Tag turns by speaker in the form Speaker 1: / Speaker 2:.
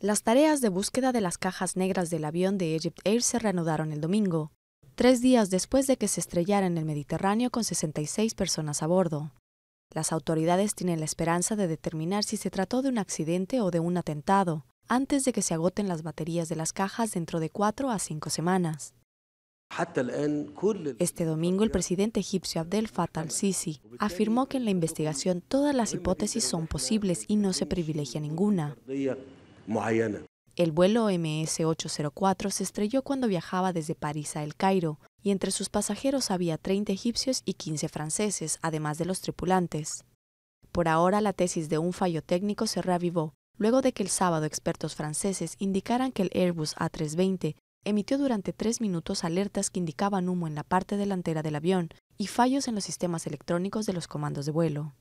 Speaker 1: Las tareas de búsqueda de las cajas negras del avión de Egypt Air se reanudaron el domingo, tres días después de que se estrellara en el Mediterráneo con 66 personas a bordo. Las autoridades tienen la esperanza de determinar si se trató de un accidente o de un atentado, antes de que se agoten las baterías de las cajas dentro de cuatro a cinco semanas. Este domingo el presidente egipcio Abdel Fattah al-Sisi afirmó que en la investigación todas las hipótesis son posibles y no se privilegia ninguna. El vuelo MS-804 se estrelló cuando viajaba desde París a El Cairo, y entre sus pasajeros había 30 egipcios y 15 franceses, además de los tripulantes. Por ahora, la tesis de un fallo técnico se reavivó, luego de que el sábado expertos franceses indicaran que el Airbus A320 emitió durante tres minutos alertas que indicaban humo en la parte delantera del avión y fallos en los sistemas electrónicos de los comandos de vuelo.